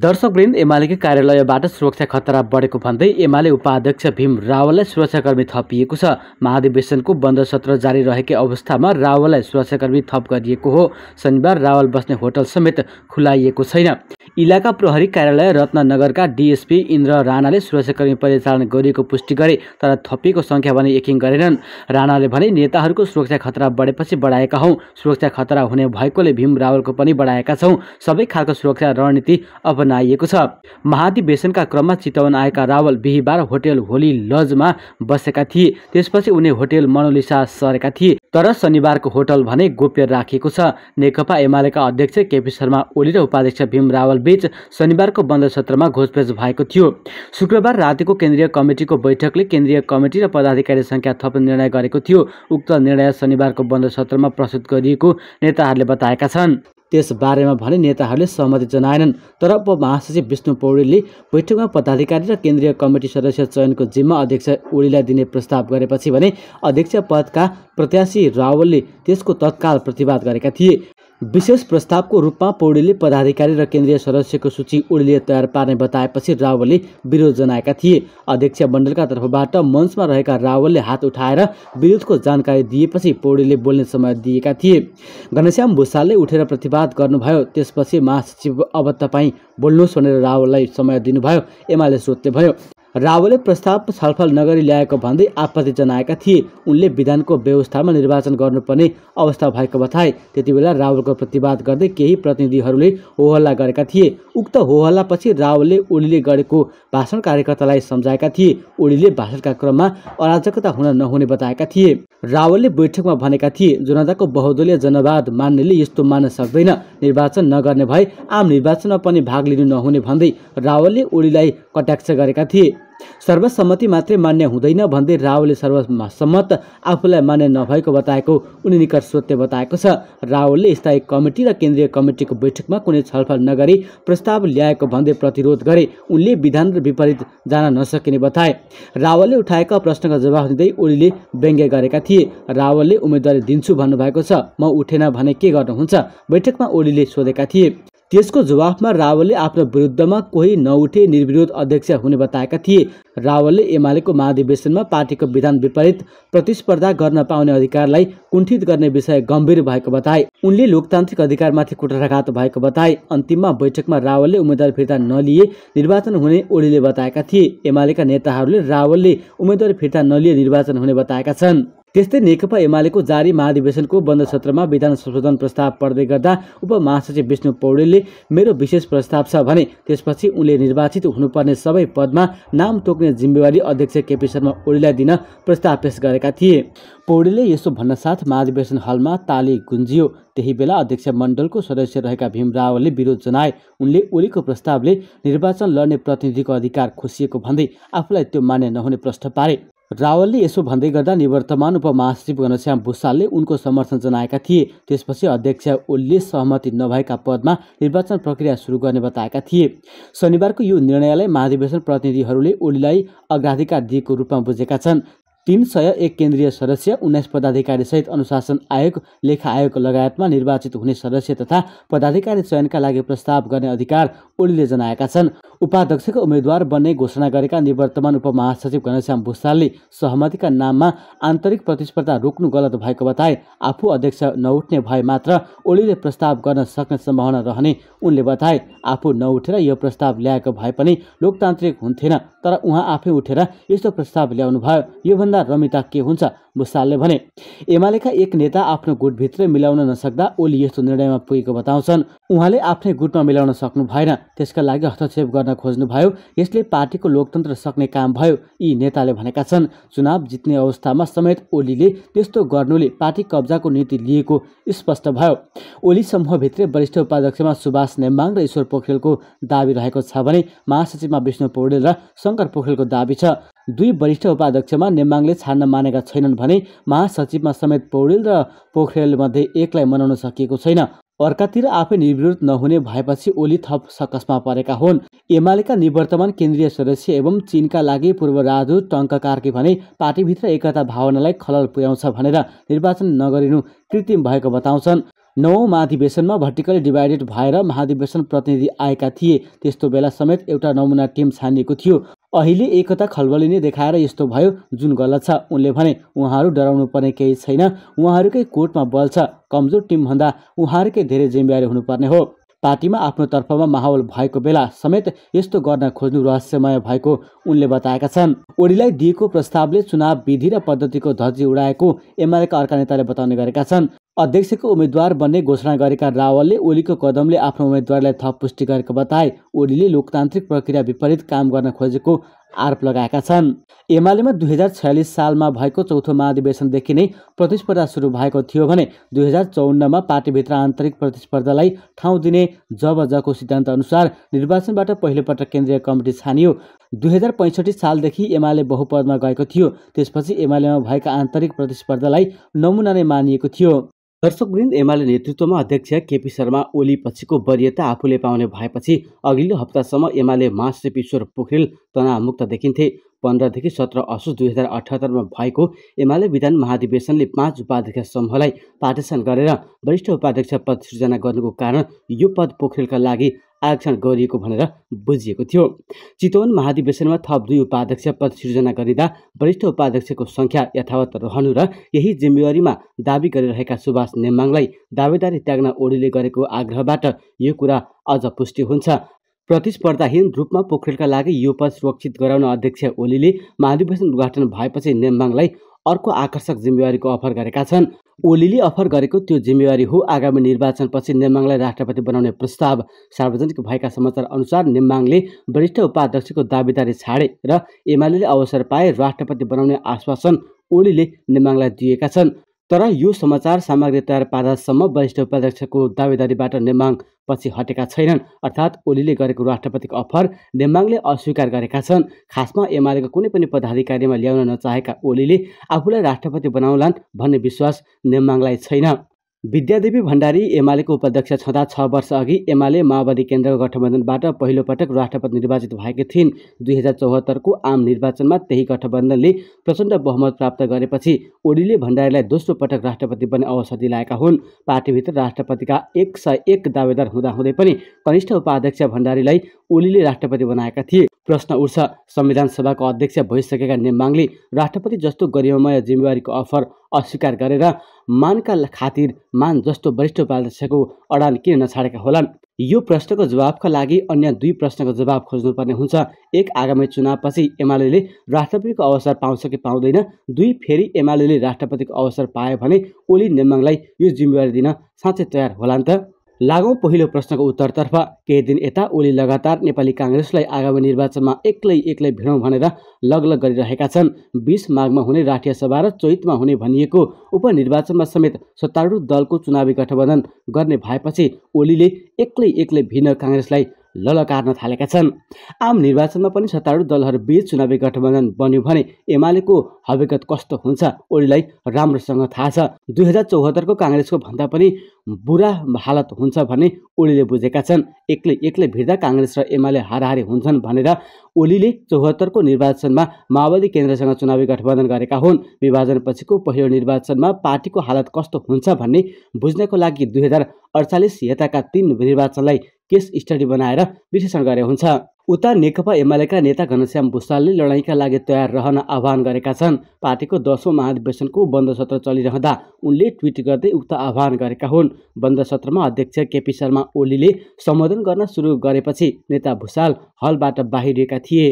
दर्शकवृन्द एमालेकै कार्यालयबाट सुरक्षा खतरा बढेको भन्दै एमाले उपाध्यक्ष भीम रावललाई सुरक्षाकर्मी थपिएको छ महाधिवेशनको बन्द सत्र जारी रहेकै अवस्थामा रावललाई सुरक्षाकर्मी थप गरिएको हो शनिबार रावल बस्ने होटल समेत खुलाइएको छैन इलाका प्रहरी कार्यालय रत्ननगरका डिएसपी इन्द्र राणाले सुरक्षाकर्मी परिचालन गरिएको पुष्टि गरे तर थपिएको सङ्ख्या भने यकिन गरेनन् राणाले भने नेताहरूको सुरक्षा खतरा बढेपछि बढाएका हौँ सुरक्षा खतरा हुने भएकोले भीम रावलको पनि बढाएका छौँ सबै खालको सुरक्षा रणनीति अब बनाइएको छ महाधिवेशनका क्रममा चितवन आएका रावल बिहिबार होटेल होली लजमा बसेका थिए त्यसपछि उनी होटेल मनोलिसा सरेका थिए तर शनिबारको होटल भने गोप्य राखिएको छ नेकपा एमालेका अध्यक्ष केपी शर्मा ओली र उपाध्यक्ष भीम रावल बीच शनिबारको बन्द सत्रमा घोषपेच भएको थियो शुक्रबार रातिको केन्द्रीय कमिटिको बैठकले केन्द्रीय कमिटी र पदाधिकारी संख्या थप निर्णय गरेको थियो उक्त निर्णय शनिबारको बन्द सत्रमा प्रस्तुत गरिएको नेताहरूले बताएका छन् त्यसबारेमा भने नेताहरूले सहमति जनाएनन् तर उपमहासचिव विष्णु पौडेलले बैठकमा पदाधिकारी र केन्द्रीय कमिटी सदस्य चयनको जिम्मा अध्यक्ष ओलीलाई दिने प्रस्ताव गरेपछि भने अध्यक्ष पदका प्रत्याशी रावलले त्यसको तत्काल प्रतिवाद गरेका थिए विशेष प्रस्तावको रूपमा पौडेलले पदाधिकारी र केन्द्रीय सदस्यको सूची ओलीले तयार पार्ने बताएपछि रावलले विरोध जनाएका थिए अध्यक्ष मण्डलका तर्फबाट मञ्चमा रहेका रावलले हात उठाएर विरोधको जानकारी दिएपछि पौडेलले बोल्ने समय दिएका थिए घनश्याम भूषालले उठेर प्रतिवाद गर्नुभयो त्यसपछि महासचिव अब तपाईँ बोल्नुहोस् भनेर रावललाई समय दिनुभयो एमाले सोध्ने भयो रावलले प्रस्ताव छलफल नगरी ल्याएको भन्दै आपत्ति जनाएका थिए उनले विधानको व्यवस्थामा निर्वाचन गर्नुपर्ने अवस्था भएको बताए त्यति बेला रावलको प्रतिवाद गर्दै केही प्रतिनिधिहरूले होहल्ला गरेका थिए उक्त होहल्लापछि रावलले ओलीले गरेको भाषण कार्यकर्तालाई सम्झाएका थिए ओलीले भाषणका क्रममा अराजकता हुन नहुने बताएका थिए रावलले बैठकमा भनेका थिए जनताको बहुदलीय जनवाद मान्नेले यस्तो मान्न सक्दैन निर्वाचन नगर्ने भए आम निर्वाचनमा पनि भाग लिनु नहुने भन्दै रावलले ओलीलाई कटाक्ष गरेका थिए सर्वसम्मति मात्रै मान्य हुँदैन भन्दै रावले सर्वसम्मत आफूलाई मान्य नभएको बताएको उनी निकट बताएको छ रावलले स्थायी कमिटी र केन्द्रीय कमिटीको बैठकमा कुनै छलफल नगरी प्रस्ताव ल्याएको भन्दै प्रतिरोध गरे उनले विधान र विपरीत जान नसकिने बताए रावलले उठाएका प्रश्नको जवाफ दिँदै ओलीले व्यङ्ग्य गरेका थिए रावलले उम्मेदवारी दिन्छु भन्नुभएको छ म उठेन भने के गर्नुहुन्छ बैठकमा ओलीले सोधेका थिए त्यसको जवाफमा रावलले आफ्नो विरुद्धमा कोही नउठे निर्विरोध अध्यक्ष हुने बताएका थिए रावलले एमालेको महाधिवेशनमा पार्टीको विधान विपरीत प्रतिस्पर्धा गर्न पाउने अधिकारलाई कुण्ठित गर्ने विषय गम्भीर भएको बताए उनले लोकतान्त्रिक अधिकारमाथि कुटराघात भएको बताए अन्तिममा बैठकमा रावलले उम्मेद्वार फिर्ता नलिए निर्वाचन हुने ओलीले बताएका थिए एमालेका नेताहरूले रावलले उम्मेद्वार फिर्ता नलिए निर्वाचन हुने बताएका छन् त्यस्तै नेकपा एमालेको जारी महाधिवेशनको बन्द सत्रमा विधान संशोधन प्रस्ताव पढ्दै गर्दा उपमहासचिव विष्णु पौडेलले मेरो विशेष प्रस्ताव छ भने त्यसपछि उनले निर्वाचित हुनुपर्ने सबै पदमा नाम तोक्ने जिम्मेवारी अध्यक्ष केपी शर्मा ओलीलाई दिन प्रस्ताव पेश गरेका थिए पौडेलले यसो भन्नसाथ महाधिवेशन हलमा ताली गुन्जियो त्यही बेला अध्यक्ष मण्डलको सदस्य रहेका भीम रावलले विरोध जनाए उनले ओलीको प्रस्तावले निर्वाचन लड्ने प्रतिनिधिको अधिकार खोसिएको भन्दै आफूलाई त्यो मान्य नहुने प्रश्न पारे रावलले यसो भन्दै गर्दा निवर्तमान उपमहासचिव घनश्याम भूषालले उनको समर्थन जनाएका थिए त्यसपछि अध्यक्ष ओलीले सहमति नभएका पदमा निर्वाचन प्रक्रिया सुरु गर्ने बताएका थिए शनिबारको यो निर्णयलाई महाधिवेशन प्रतिनिधिहरूले ओलीलाई अग्राधिकार दिएको रूपमा बुझेका छन् तीन सय एक केन्द्रीय सदस्य उन्नाइस पदाधिकारीसहित अनुशासन आयोग लेखा आयोग लगायतमा निर्वाचित हुने सदस्य तथा पदाधिकारी चयनका लागि प्रस्ताव गर्ने अधिकार ओलीले जनाएका छन् उपाध्यक्षको उम्मेद्वार बन्ने घोषणा गरेका निवर्तमान उपमहासचिव घनश्याम भूषालले सहमतिका नाममा आन्तरिक प्रतिस्पर्धा रोक्नु गलत भएको बताए आफू अध्यक्ष नउठ्ने भए मात्र ओलीले प्रस्ताव गर्न सक्ने सम्भावना रहने उनले बताए आफू नउठेर यो प्रस्ताव ल्याएको भए पनि लोकतान्त्रिक हुन्थेन तर उहाँ आफै उठेर यस्तो प्रस्ताव ल्याउनु योभन्दा योभन्दा रमिता के हुन्छ भुसालले भने एमालेका एक नेता आफ्नो गुटभित्रै मिलाउन नसक्दा ओली यस्तो निर्णयमा पुगेको बताउँछन् उहाँले आफ्नै गुटमा मिलाउन सक्नु भएन त्यसका लागि हस्तक्षेप गर्न खोज्नुभयो यसले पार्टीको लोकतन्त्र सक्ने काम भयो यी नेताले भनेका छन् चुनाव जित्ने अवस्थामा समेत ओलीले त्यस्तो गर्नुले पार्टी कब्जाको नीति लिएको स्पष्ट भयो ओली समूहभित्रै वरिष्ठ उपाध्यक्षमा सुभाष नेम्बाङ र ईश्वर पोखरेलको दावी रहेको छ भने महासचिवमा विष्णु पौडेल र शङ्कर पोखरेलको दावी छ दुई वरिष्ठ उपाध्यक्षमा नेमाङले छान्न मानेका छैनन् भने महासचिवमा समेत पौडेल र पोखरेल मध्ये एकलाई मनाउन सकिएको छैन अर्कातिर आफै निवृत्त नहुने भएपछि ओली थप सकसमा परेका हुन् एमालेका निवर्तमान केन्द्रीय सदस्य एवं चीनका लागि पूर्व राजदूत टङ्क कार्की भने पार्टीभित्र एकता भावनालाई खलल पुर्याउँछ भनेर निर्वाचन नगरिनु कृत्रिम भएको बताउँछन् नौ महाधिवेशनमा भर्टिकली डिभाइडेड भएर महाधिवेशन प्रतिनिधि आएका थिए त्यस्तो बेला समेत एउटा नमुना टिम छानिएको थियो अहिले एकता खलबलिने देखाएर यस्तो भयो जुन गलत छ उनले भने उहाँहरू डराउनु पर्ने केही छैन उहाँहरूकै कोर्टमा बल छ कमजोर टिमभन्दा उहाँहरूकै धेरै जिम्मेवारी हुनुपर्ने हो पार्टीमा आफ्नो तर्फमा माहौल भएको बेला समेत यस्तो गर्न खोज्नु रहस्यमय भएको उनले बताएका छन् ओलीलाई दिएको प्रस्तावले चुनाव विधि र पद्धतिको धजी उडाएको एमालेका अर्का नेताले बताउने गरेका छन् अध्यक्षको उम्मेद्वार बन्ने घोषणा गरेका रावलले ओलीको कदमले आफ्नो उम्मेद्वारलाई थप पुष्टि गरेको बताए ओलीले लोकतान्त्रिक प्रक्रिया विपरीत काम गर्न खोजेको आरोप लगाएका छन् एमालेमा दुई हजार छयालिस सालमा भएको चौथो महाधिवेशनदेखि नै प्रतिस्पर्धा सुरु भएको थियो भने दुई हजार चौन्नमा पार्टीभित्र आन्तरिक प्रतिस्पर्धालाई ठाउँ दिने जब जको अनुसार निर्वाचनबाट पहिलोपटक केन्द्रीय कमिटी छानियो दुई हजार पैँसठी सालदेखि एमाले बहुपदमा गएको थियो त्यसपछि एमालेमा भएका आन्तरिक प्रतिस्पर्धालाई नमुना नै मानिएको थियो दर्शकवृन्द एमाले नेतृत्वमा अध्यक्ष केपी शर्मा ओली पछिको वरियता आफूले पाउने भएपछि अघिल्लो हप्तासम्म एमाले महाश्री ईश्वर पोखरेल तनावमुक्त देखिन्थे पन्ध्रदेखि सत्र असोज दुई हजार अठहत्तरमा भएको एमाले विधान महाधिवेशनले पाँच उपाध्यक्ष समूहलाई पार्टेसन गरेर वरिष्ठ उपाध्यक्ष पद सृजना गर्नुको कारण यो पद पोखरेलका लागि आरक्षण गरिएको भनेर बुझिएको थियो चितवन महाधिवेशनमा थप दुई उपाध्यक्ष पद सृजना गरिँदा वरिष्ठ उपाध्यक्षको सङ्ख्या यथावत रहनु र यही जिम्मेवारीमा दावी गरिरहेका सुभाष नेमाङलाई दावेदारी त्याग्न ओलीले गरेको आग्रहबाट यो कुरा अझ पुष्टि हुन्छ प्रतिस्पर्धाहीन रूपमा पोखरेलका लागि यो पद सुरक्षित गराउन अध्यक्ष ओलीले महाधिवेशन उद्घाटन भएपछि नेम्बाङलाई अर्को आकर्षक जिम्मेवारीको अफर गरेका छन् ओलीले अफर गरेको त्यो जिम्मेवारी हो आगामी निर्वाचनपछि नेमाङलाई राष्ट्रपति बनाउने प्रस्ताव सार्वजनिक भएका समाचार अनुसार नेमाङले वरिष्ठ उपाध्यक्षको दावेदारी छाडे र एमाले अवसर पाए राष्ट्रपति बनाउने आश्वासन ओलीले नेमाङलाई दिएका छन् तर यो समाचार सामग्री तयार पार्दासम्म वरिष्ठ उपाध्यक्षको दावेदारीबाट नेमाङ पछि हटेका छैनन् अर्थात् ओलीले गरेको राष्ट्रपतिको अफर नेमाङले अस्वीकार गरेका छन् खासमा एमालेको कुनै पनि पदाधिकारीमा ल्याउन नचाहेका ओलीले आफूलाई राष्ट्रपति बनाउलान् भन्ने विश्वास नेमाङलाई छैन विद्यादेवी भण्डारी एमालेको उपाध्यक्ष छँदा छ वर्ष अघि एमाले माओवादी केन्द्रको गठबन्धनबाट पटक राष्ट्रपति निर्वाचित भएकी थिइन् दुई हजार चौहत्तरको आम निर्वाचनमा त्यही गठबन्धनले प्रचण्ड बहुमत प्राप्त गरेपछि ओलीले भण्डारीलाई दोस्रो पटक राष्ट्रपति बन्ने अवसर दिलाएका हुन् पार्टीभित्र राष्ट्रपतिका एक सय एक दावेदार हुँदाहुँदै पनि कनिष्ठ उपाध्यक्ष भण्डारीलाई ओलीले राष्ट्रपति बनाएका थिए प्रश्न उठ्छ संविधान सभाको अध्यक्ष भइसकेका नेमाङले राष्ट्रपति जस्तो गरिमामय जिम्मेवारीको अफर अस्वीकार गरेर मानका खातिर मान जस्तो वरिष्ठ उपाध्यक्षको अडान किन नछाडेका होलान् यो प्रश्नको जवाबका लागि अन्य दुई प्रश्नको जवाब खोज्नुपर्ने हुन्छ एक आगामी चुनावपछि एमाले राष्ट्रपतिको अवसर पाउँछ कि पाउँदैन दुई फेरि एमाले राष्ट्रपतिको अवसर पायो भने ओली नेमाङलाई यो जिम्मेवारी दिन साँच्चै तयार होला नि त लागौँ पहिलो प्रश्नको उत्तरतर्फ केही दिन यता ओली लगातार नेपाली काङ्ग्रेसलाई आगामी निर्वाचनमा एक्लै एक्लै भिडौँ भनेर लगलग गरिरहेका छन् बिस माघमा हुने राष्ट्रिय सभा र चैतमा हुने भनिएको उपनिर्वाचनमा समेत सत्तारूढ दलको चुनावी गठबन्धन गर्ने भएपछि ओलीले एक्लै एक्लै भिन्न काङ्ग्रेसलाई ललकार्न थालेका छन् आम निर्वाचनमा पनि सत्तारूढ दलहरू बिच चुनावी गठबन्धन बन्यो भने एमालेको हविगत कस्तो हुन्छ ओलीलाई राम्रोसँग थाहा छ दुई हजार चौहत्तरको काङ्ग्रेसको भन्दा पनि बुरा हालत हुन्छ भने ओलीले बुझेका छन् एक्लै एक्लै भिड्दा काङ्ग्रेस र एमाले हाराहारी हुन्छन् भनेर ओलीले चौहत्तरको निर्वाचनमा माओवादी केन्द्रसँग चुनावी गठबन्धन गरेका हुन् विभाजनपछिको पहिलो निर्वाचनमा पार्टीको हालत कस्तो हुन्छ भन्ने बुझ्नको लागि दुई हजार अडचालिस यताका तिन निर्वाचनलाई केस स्टडी बनाएर विश्लेषण गरे हुन्छ उता नेकपा एमालेका नेता घनश्याम भुषालले लडाइँका लागि तयार रहन आह्वान गरेका छन् पार्टीको दसौँ महाधिवेशनको बन्द सत्र चलिरहँदा उनले ट्विट गर्दै उक्त आह्वान गरेका हुन् बन्द सत्रमा अध्यक्ष केपी शर्मा ओलीले सम्बोधन गर्न सुरु गरेपछि नेता भुषाल हलबाट बाहिरिएका थिए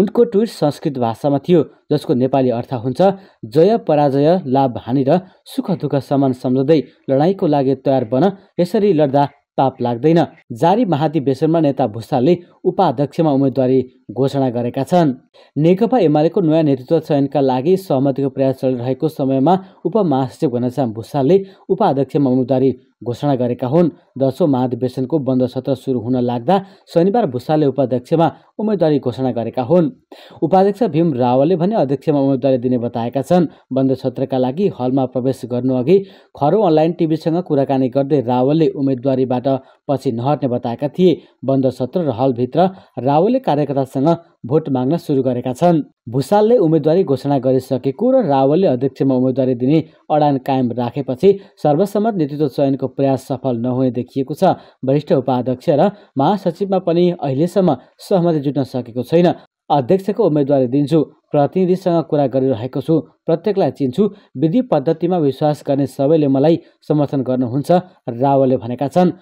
उनको ट्विट संस्कृत भाषामा थियो जसको नेपाली अर्थ हुन्छ जय पराजय लाभ हानि र सुख दुःख समान सम्झँदै लडाइँको लागि तयार बन यसरी लड्दा पाप लाग्दैन जारी महाधिवेशनमा नेता भुसालले उपाध्यक्षमा उम्मेद्वारी घोषणा गरेका छन् नेकपा एमालेको नयाँ नेतृत्व चयनका लागि सहमतिको प्रयास चलिरहेको समयमा उपमहासचिव घनश्याम भूषालले उपाध्यक्षमा उम्मेदवारी घोषणा गरेका हुन् दसौँ महाधिवेशनको बन्द सत्र सुरु हुन लाग्दा शनिबार भुषालले उपाध्यक्षमा उम्मेदवारी घोषणा गरेका हुन् उपाध्यक्ष भीम रावलले भने अध्यक्षमा उम्मेदवारी दिने बताएका छन् बन्द सत्रका लागि हलमा प्रवेश गर्नु अघि खरो अनलाइन टिभीसँग कुराकानी गर्दै रावलले उम्मेदवारीबाट पछि नहट्ने बताएका थिए बन्द सत्र र हलभित्र रावलले कार्यकर्तासँग भोट माग्न सुरु गरेका छन् भुसालले उम्मेद्वारी घोषणा गरिसकेको र रावलले अध्यक्षमा उम्मेद्वारी दिने अडान कायम राखेपछि सर्वसम्मत नेतृत्व चयनको प्रयास सफल नहुने देखिएको छ वरिष्ठ उपाध्यक्ष र महासचिवमा पनि अहिलेसम्म सहमति जुट्न सकेको छैन अध्यक्षको उम्मेदवारी दिन्छु प्रतिनिधिसँग कुरा गरिरहेको छु प्रत्येकलाई चिन्छु विधि पद्धतिमा विश्वास गर्ने सबैले मलाई समर्थन गर्नुहुन्छ रावलले भनेका छन्